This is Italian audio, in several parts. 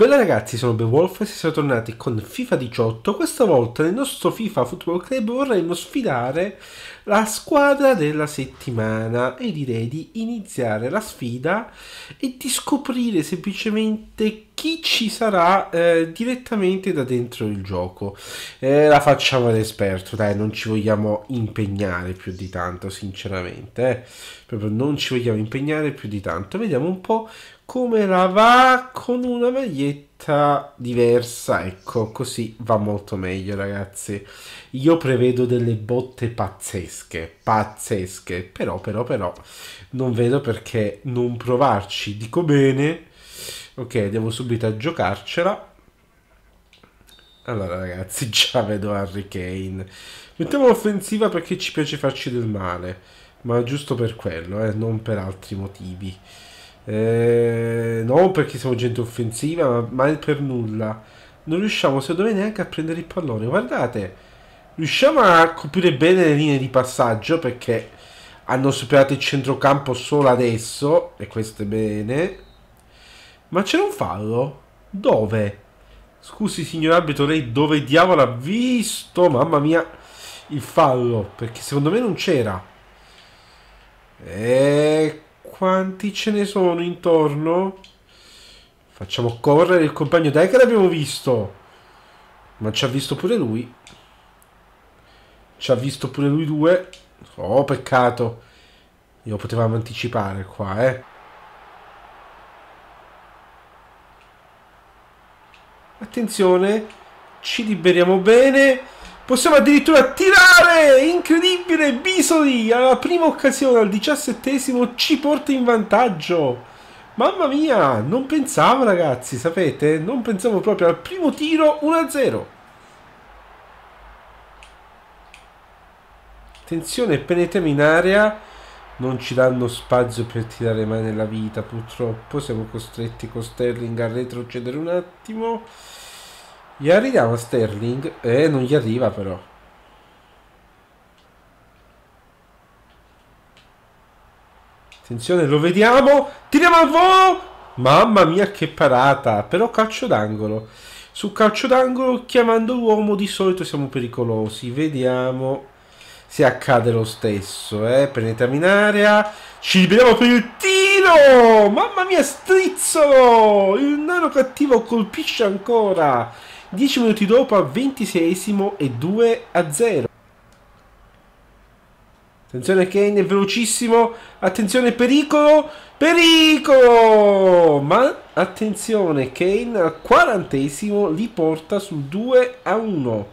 Bella ragazzi, sono Beowulf e siamo tornati con FIFA 18. Questa volta nel nostro FIFA Football Club vorremmo sfidare la squadra della settimana e direi di iniziare la sfida e di scoprire semplicemente chi ci sarà eh, direttamente da dentro il gioco. Eh, la facciamo all'esperto, dai, non ci vogliamo impegnare più di tanto, sinceramente. Eh. Proprio non ci vogliamo impegnare più di tanto. Vediamo un po' come la va con una maglietta diversa. Ecco, così va molto meglio, ragazzi. Io prevedo delle botte pazzesche, pazzesche, però, però, però, non vedo perché non provarci. Dico bene. Ok, devo subito giocarcela. Allora, ragazzi, già vedo Harry Kane. Mettiamo l'offensiva perché ci piace farci del male, ma giusto per quello, eh, non per altri motivi eh, non perché siamo gente offensiva, ma mal per nulla. Non riusciamo secondo me neanche a prendere il pallone. Guardate, riusciamo a coprire bene le linee di passaggio perché hanno superato il centrocampo solo adesso, e questo è bene. Ma c'è un fallo? Dove? Scusi signor arbitro, lei dove diavolo ha visto? Mamma mia, il fallo, perché secondo me non c'era. Ecco quanti ce ne sono intorno? Facciamo correre il compagno. Dai che l'abbiamo visto. Ma ci ha visto pure lui. Ci ha visto pure lui due. Oh, peccato. Io potevamo anticipare qua, eh. Attenzione. Ci liberiamo bene. Possiamo addirittura tirare! Incredibile! Bisoli alla prima occasione, al diciassettesimo, ci porta in vantaggio. Mamma mia, non pensavo ragazzi, sapete? Non pensavo proprio al primo tiro 1-0. Attenzione, penetriamo in area. Non ci danno spazio per tirare mai nella vita, purtroppo. Siamo costretti con Sterling a retrocedere un attimo. Gli arriviamo Sterling? Eh, non gli arriva però. Attenzione, lo vediamo! Tiriamo al volo! Mamma mia che parata! Però calcio d'angolo. Su calcio d'angolo, chiamando l'uomo, di solito siamo pericolosi. Vediamo se accade lo stesso. Eh? Penetriamo in area. Ci liberiamo per il tiro! Mamma mia, strizzolo! Il nano cattivo colpisce ancora! 10 minuti dopo al 26 e 2 a 0. Attenzione Kane è velocissimo, attenzione pericolo, pericolo! Ma attenzione Kane al quarantesimo li porta sul 2 a 1.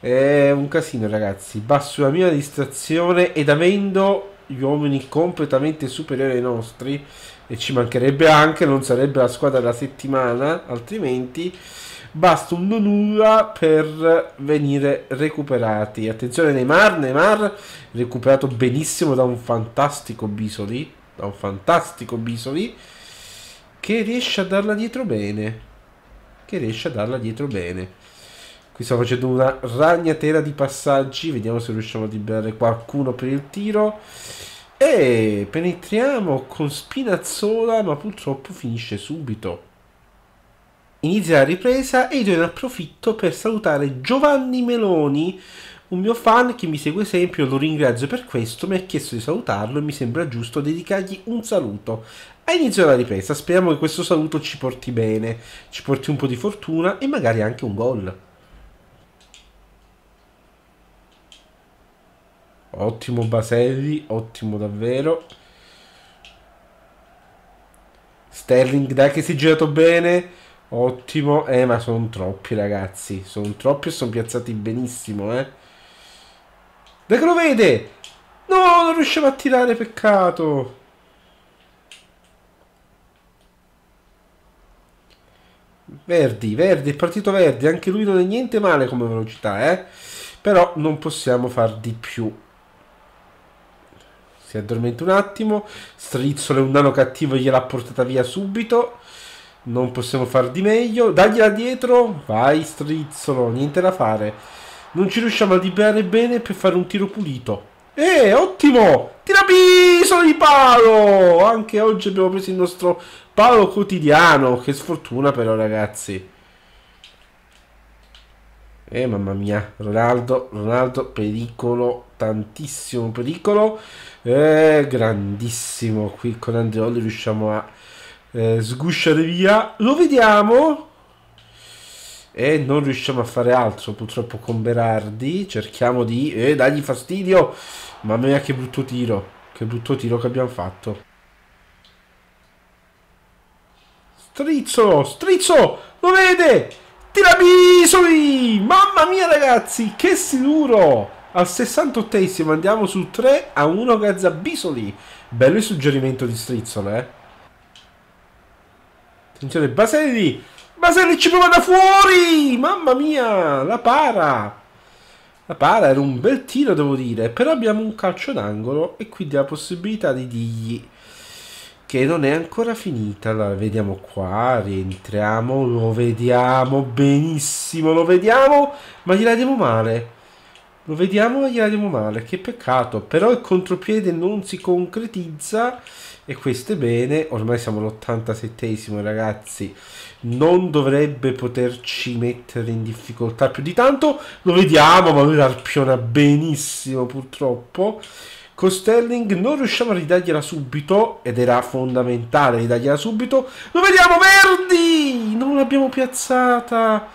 È un casino ragazzi, basso la mia distrazione ed avendo gli uomini completamente superiori ai nostri e ci mancherebbe anche, non sarebbe la squadra della settimana altrimenti basta un nulla per venire recuperati. Attenzione Neymar, Neymar recuperato benissimo da un fantastico Bisoli, da un fantastico Bisoli che riesce a darla dietro bene, che riesce a darla dietro bene. Qui sto facendo una ragnatela di passaggi, vediamo se riusciamo a liberare qualcuno per il tiro. E penetriamo con Spinazzola, ma purtroppo finisce subito. Inizia la ripresa e io ne approfitto per salutare Giovanni Meloni, un mio fan che mi segue sempre, lo ringrazio per questo, mi ha chiesto di salutarlo e mi sembra giusto dedicargli un saluto. A inizio della ripresa speriamo che questo saluto ci porti bene, ci porti un po' di fortuna e magari anche un gol. Ottimo Baselli, ottimo davvero. Sterling dai che si è girato bene. Ottimo, eh ma sono troppi ragazzi, sono troppi e sono piazzati benissimo, eh. Dai che lo vede! No, non riusciamo a tirare, peccato! Verdi, Verdi, è partito Verdi, anche lui non è niente male come velocità, eh. Però non possiamo far di più. Si addormenta un attimo, è un nano cattivo gliel'ha portata via subito non possiamo far di meglio. Dagli là dietro, vai strizzolo, niente da fare. Non ci riusciamo a liberare bene per fare un tiro pulito. Eh, ottimo! Tira biso di palo! Anche oggi abbiamo preso il nostro palo quotidiano. Che sfortuna però, ragazzi. Eh, mamma mia. Ronaldo, Ronaldo, pericolo, tantissimo pericolo. Eh, grandissimo. Qui con Andreoli riusciamo a eh, sgusciate via. Lo vediamo. E non riusciamo a fare altro purtroppo con Berardi. Cerchiamo di eh, dagli fastidio. Mamma mia, che brutto tiro! Che brutto tiro che abbiamo fatto. Strizzo, strizzo, lo vede! Tiramisoi! Mamma mia ragazzi, che sicuro! Al 68esimo andiamo su 3 a 1 Gazzabisoli. Bello il suggerimento di Strizzolo, eh? Attenzione, Baselli! Baselli ci prova da fuori! Mamma mia, la para! La para era un bel tiro, devo dire, però abbiamo un calcio d'angolo e quindi la possibilità di dirgli che non è ancora finita. Allora, vediamo qua, rientriamo, lo vediamo benissimo, lo vediamo, ma gliela diamo male. Lo vediamo ma gliela diamo male, che peccato, però il contropiede non si concretizza e questo è bene. Ormai siamo all'87esimo, ragazzi. Non dovrebbe poterci mettere in difficoltà più di tanto. Lo vediamo, ma lui arpiona benissimo, purtroppo. Con Sterling non riusciamo a ridargliela subito, ed era fondamentale ridargliela subito. Lo vediamo, Verdi! Non l'abbiamo piazzata.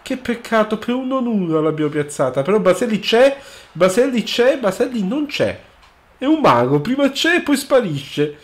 Che peccato, per un non l'abbiamo piazzata. Però Baselli c'è, Baselli c'è, Baselli non c'è. È un mago, prima c'è e poi sparisce.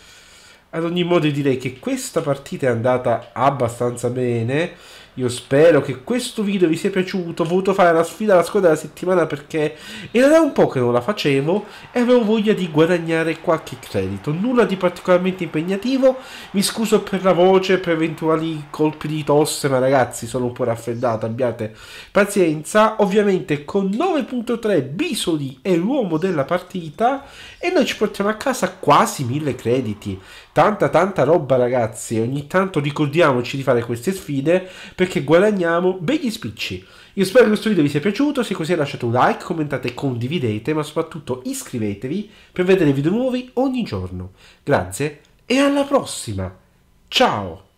Ad ogni modo direi che questa partita è andata abbastanza bene io spero che questo video vi sia piaciuto. Ho voluto fare la sfida alla squadra della settimana perché era da un po' che non la facevo e avevo voglia di guadagnare qualche credito. Nulla di particolarmente impegnativo. Mi scuso per la voce, per eventuali colpi di tosse, ma ragazzi sono un po' raffreddata, abbiate pazienza. Ovviamente con 9.3 Bisoli è l'uomo della partita e noi ci portiamo a casa quasi 1000 crediti. Tanta tanta roba ragazzi, ogni tanto ricordiamoci di fare queste sfide perché perché guadagniamo begli spicci. Io spero che questo video vi sia piaciuto, se così lasciate un like, commentate, condividete, ma soprattutto iscrivetevi per vedere video nuovi ogni giorno. Grazie e alla prossima! Ciao!